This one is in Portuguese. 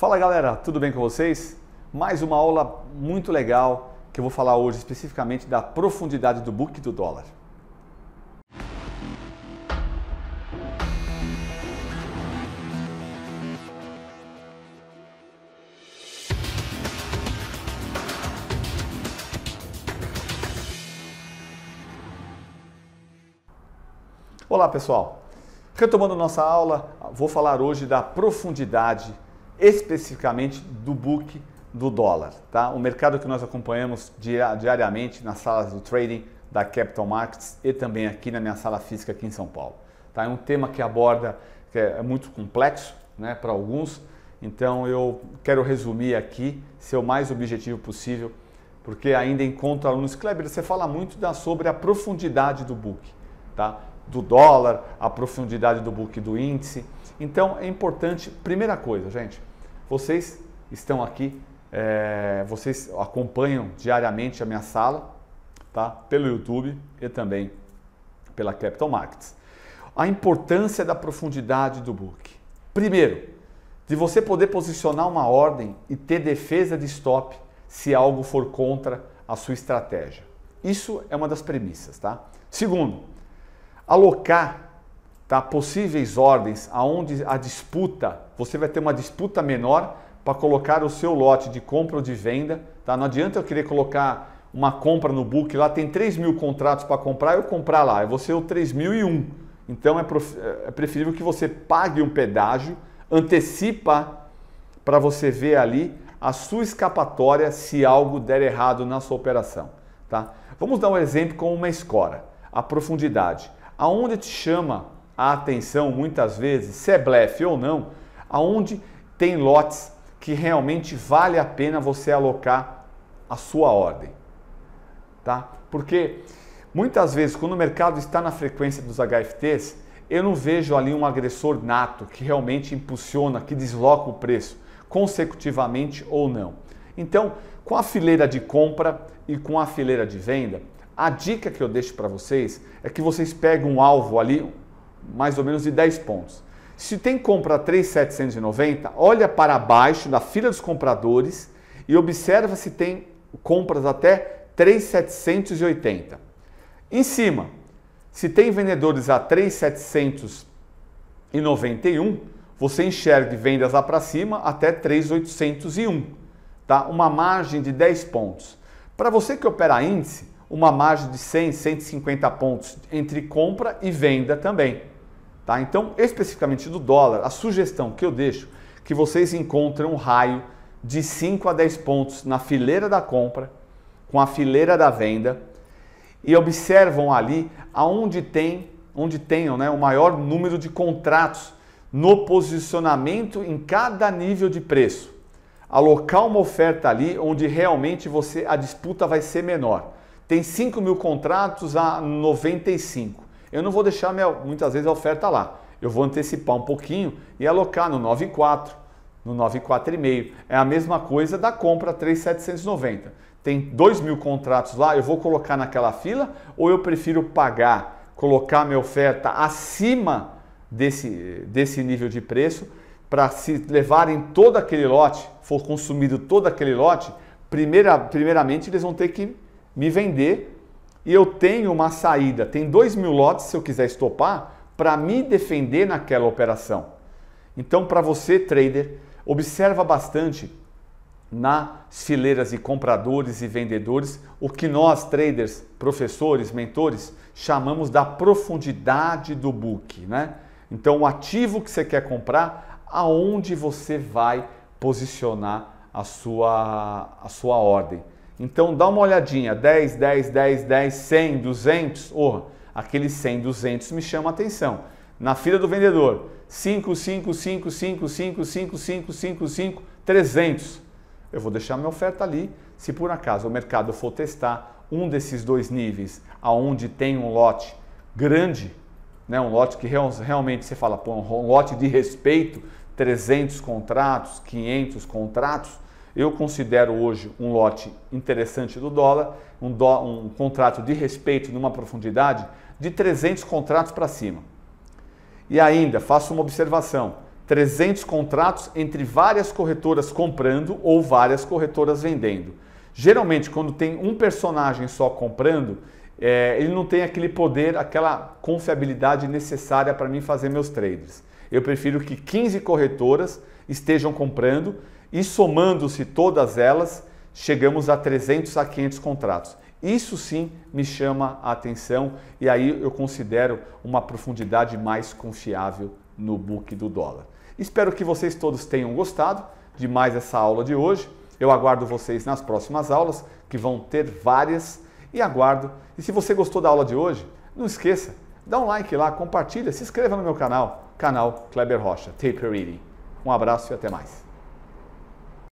Fala galera, tudo bem com vocês? Mais uma aula muito legal que eu vou falar hoje especificamente da profundidade do book do dólar. Olá pessoal, retomando nossa aula, vou falar hoje da profundidade especificamente do book do dólar. Tá? O mercado que nós acompanhamos diariamente nas salas do trading da Capital Markets e também aqui na minha sala física aqui em São Paulo. Tá? É um tema que aborda, que é muito complexo né, para alguns, então eu quero resumir aqui, ser o mais objetivo possível, porque ainda encontro alunos, Kleber, você fala muito da, sobre a profundidade do book, tá? do dólar, a profundidade do book do índice. Então é importante, primeira coisa, gente, vocês estão aqui, é, vocês acompanham diariamente a minha sala, tá? Pelo YouTube e também pela Capital Markets. A importância da profundidade do book. Primeiro, de você poder posicionar uma ordem e ter defesa de stop se algo for contra a sua estratégia. Isso é uma das premissas, tá? Segundo, alocar tá? possíveis ordens aonde a disputa, você vai ter uma disputa menor para colocar o seu lote de compra ou de venda. Tá? Não adianta eu querer colocar uma compra no book, lá tem 3 mil contratos para comprar, eu comprar lá, eu vou ser o 3.001. Então é, é preferível que você pague um pedágio, antecipa para você ver ali a sua escapatória se algo der errado na sua operação. Tá? Vamos dar um exemplo com uma escora, a profundidade. Aonde te chama a atenção muitas vezes, se é blefe ou não, aonde tem lotes que realmente vale a pena você alocar a sua ordem. Tá? Porque muitas vezes quando o mercado está na frequência dos HFTs, eu não vejo ali um agressor nato que realmente impulsiona, que desloca o preço consecutivamente ou não. Então, com a fileira de compra e com a fileira de venda, a dica que eu deixo para vocês é que vocês pegam um alvo ali, mais ou menos de 10 pontos. Se tem compra 3,790, olha para baixo da fila dos compradores e observa se tem compras até 3,780. Em cima, se tem vendedores a 3,791, você enxerga vendas lá para cima até 3,801, tá? Uma margem de 10 pontos. Para você que opera índice, uma margem de 100, 150 pontos entre compra e venda também. Tá? Então, especificamente do dólar, a sugestão que eu deixo é que vocês encontrem um raio de 5 a 10 pontos na fileira da compra com a fileira da venda e observam ali aonde tem, onde tenham né, o maior número de contratos no posicionamento em cada nível de preço. Alocar uma oferta ali onde realmente você a disputa vai ser menor tem 5 mil contratos a 95. Eu não vou deixar minha, muitas vezes a oferta lá. Eu vou antecipar um pouquinho e alocar no 94, no 94,5. É a mesma coisa da compra 3,790. Tem 2 mil contratos lá, eu vou colocar naquela fila ou eu prefiro pagar, colocar minha oferta acima desse, desse nível de preço para se levarem todo aquele lote, for consumido todo aquele lote, primeira, primeiramente eles vão ter que me vender e eu tenho uma saída, tem 2 mil lotes se eu quiser estopar, para me defender naquela operação. Então, para você, trader, observa bastante nas fileiras de compradores e vendedores o que nós, traders, professores, mentores, chamamos da profundidade do book. Né? Então, o ativo que você quer comprar, aonde você vai posicionar a sua, a sua ordem. Então dá uma olhadinha, 10, 10, 10, 10, 100, 200, oh, aquele 100, 200 me chama a atenção. Na fila do vendedor, 5, 5, 5, 5, 5, 5, 5, 5, 5, 300. Eu vou deixar minha oferta ali. Se por acaso o mercado for testar um desses dois níveis, aonde tem um lote grande, né, um lote que realmente você fala, pô, um lote de respeito, 300 contratos, 500 contratos, eu considero hoje um lote interessante do dólar, um, um contrato de respeito numa profundidade de 300 contratos para cima. E ainda faço uma observação: 300 contratos entre várias corretoras comprando ou várias corretoras vendendo. Geralmente, quando tem um personagem só comprando, é, ele não tem aquele poder, aquela confiabilidade necessária para mim fazer meus trades. Eu prefiro que 15 corretoras estejam comprando e somando-se todas elas, chegamos a 300 a 500 contratos. Isso sim me chama a atenção e aí eu considero uma profundidade mais confiável no book do dólar. Espero que vocês todos tenham gostado de mais essa aula de hoje. Eu aguardo vocês nas próximas aulas, que vão ter várias, e aguardo. E se você gostou da aula de hoje, não esqueça, dá um like lá, compartilha, se inscreva no meu canal canal Kleber Rocha, Taper Reading. Um abraço e até mais.